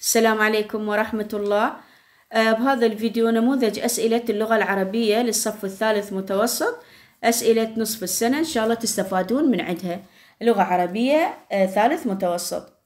السلام عليكم ورحمة الله آه، بهذا الفيديو نموذج أسئلة اللغة العربية للصف الثالث متوسط أسئلة نصف السنة إن شاء الله تستفادون من عندها لغة عربية آه، ثالث متوسط